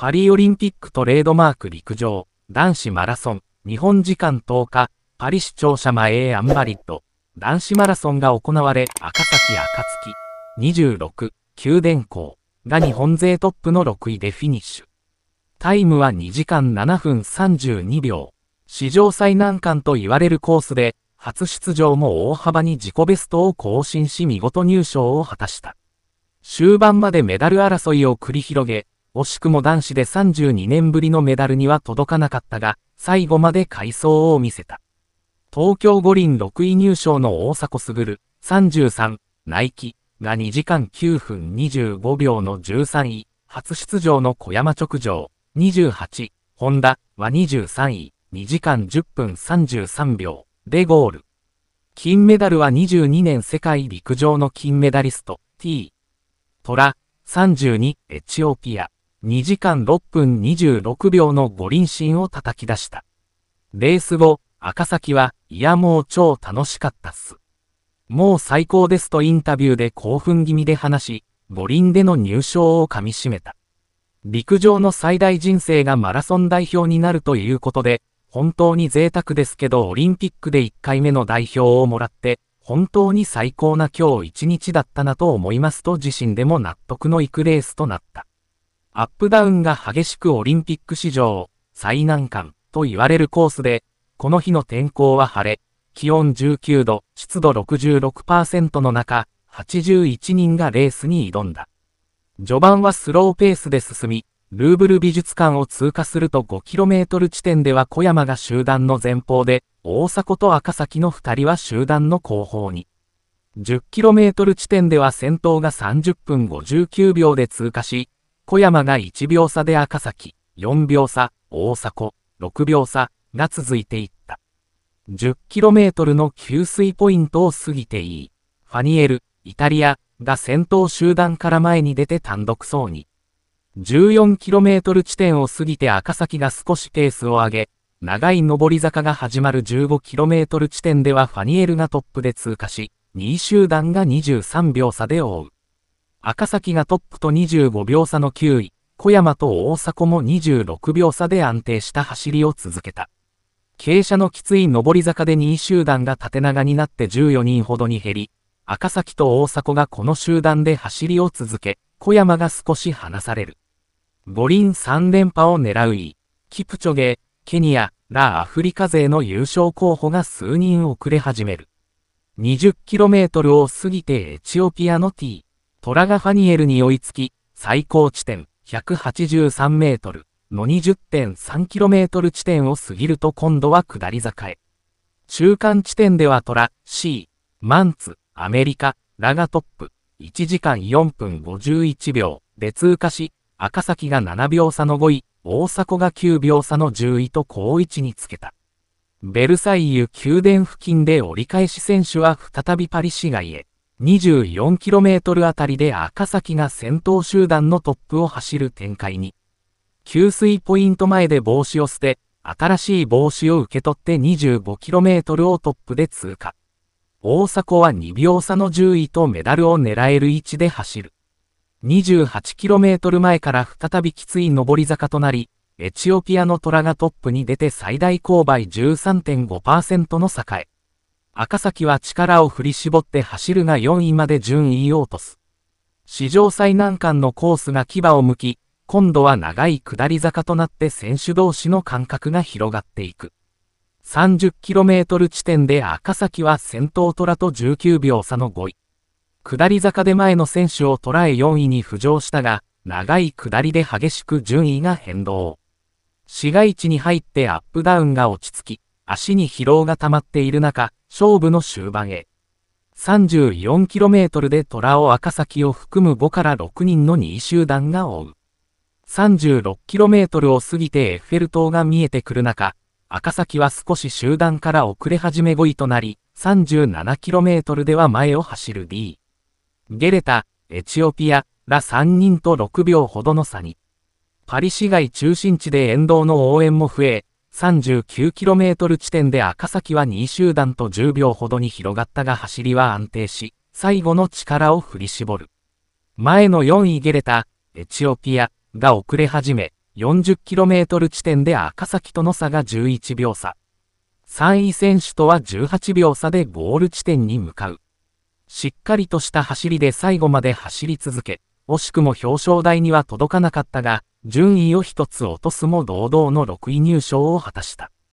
パリオリンピックトレードマーク陸上、男子マラソン、日本時間10日、パリ市庁舎前アンバリッド、男子マラソンが行われ、赤崎暁、26、九電工が日本勢トップの6位でフィニッシュ。タイムは2時間7分32秒。史上最難関と言われるコースで、初出場も大幅に自己ベストを更新し見事入賞を果たした。終盤までメダル争いを繰り広げ、惜しくも男子で32年ぶりのメダルには届かなかったが、最後まで快走を見せた。東京五輪6位入賞の大迫傑、33、ナイキが2時間9分25秒の13位、初出場の小山直上、28、ホンダは23位、2時間10分33秒でゴール。金メダルは22年世界陸上の金メダリスト、T、トラ、32、エチオピア。2時間6分26秒の五輪心を叩き出した。レース後、赤崎は、いやもう超楽しかったっす。もう最高ですとインタビューで興奮気味で話し、五輪での入賞をかみしめた。陸上の最大人生がマラソン代表になるということで、本当に贅沢ですけどオリンピックで1回目の代表をもらって、本当に最高な今日1日だったなと思いますと自身でも納得のいくレースとなった。アップダウンが激しくオリンピック史上最難関と言われるコースで、この日の天候は晴れ、気温19度、湿度66%の中、81人がレースに挑んだ。序盤はスローペースで進み、ルーブル美術館を通過すると 5km 地点では小山が集団の前方で、大迫と赤崎の2人は集団の後方に。10km 地点では先頭が30分59秒で通過し、小山が1秒差で赤崎、4秒差、大迫、6秒差が続いていった。10km の給水ポイントを過ぎていい。ファニエル、イタリアが先頭集団から前に出て単独そうに。14km 地点を過ぎて赤崎が少しペースを上げ、長い上り坂が始まる 15km 地点ではファニエルがトップで通過し、2位集団が23秒差で追う。赤崎がトップと25秒差の9位、小山と大迫も26秒差で安定した走りを続けた。傾斜のきつい上り坂で2位集団が縦長になって14人ほどに減り、赤崎と大迫がこの集団で走りを続け、小山が少し離される。五輪3連覇を狙うイ、キプチョゲ、ケニア、ラ・アフリカ勢の優勝候補が数人遅れ始める。20km を過ぎてエチオピアの T。トラがファニエルに追いつき、最高地点183メートルの2 0 3トル地点を過ぎると今度は下り坂へ。中間地点ではトシ C、マンツ、アメリカ、ラがトップ、1時間4分51秒で通過し、赤崎が7秒差の5位、大迫が9秒差の10位と高位置につけた。ベルサイユ宮殿付近で折り返し選手は再びパリ市街へ。24km あたりで赤崎が先頭集団のトップを走る展開に。給水ポイント前で帽子を捨て、新しい帽子を受け取って 25km をトップで通過。大迫は2秒差の10位とメダルを狙える位置で走る。28km 前から再びきつい上り坂となり、エチオピアの虎がトップに出て最大勾配13.5%の栄。赤崎は力を振り絞って走るが4位まで順位を落とす。史上最難関のコースが牙を向き、今度は長い下り坂となって選手同士の間隔が広がっていく。30km 地点で赤崎は先頭虎と19秒差の5位。下り坂で前の選手を捉え4位に浮上したが、長い下りで激しく順位が変動。市街地に入ってアップダウンが落ち着き、足に疲労が溜まっている中、勝負の終盤へ。34km で虎を赤崎を含む5から6人の2位集団が追う。36km を過ぎてエッフェル塔が見えてくる中、赤崎は少し集団から遅れ始め5位となり、37km では前を走る D。ゲレタ、エチオピアら3人と6秒ほどの差に。パリ市街中心地で沿道の応援も増え、39km 地点で赤崎は2位集団と10秒ほどに広がったが走りは安定し、最後の力を振り絞る。前の4位ゲレタ、エチオピアが遅れ始め、40km 地点で赤崎との差が11秒差。3位選手とは18秒差でゴール地点に向かう。しっかりとした走りで最後まで走り続け、惜しくも表彰台には届かなかったが、順位を一つ落とすも堂々の6位入賞を果たした。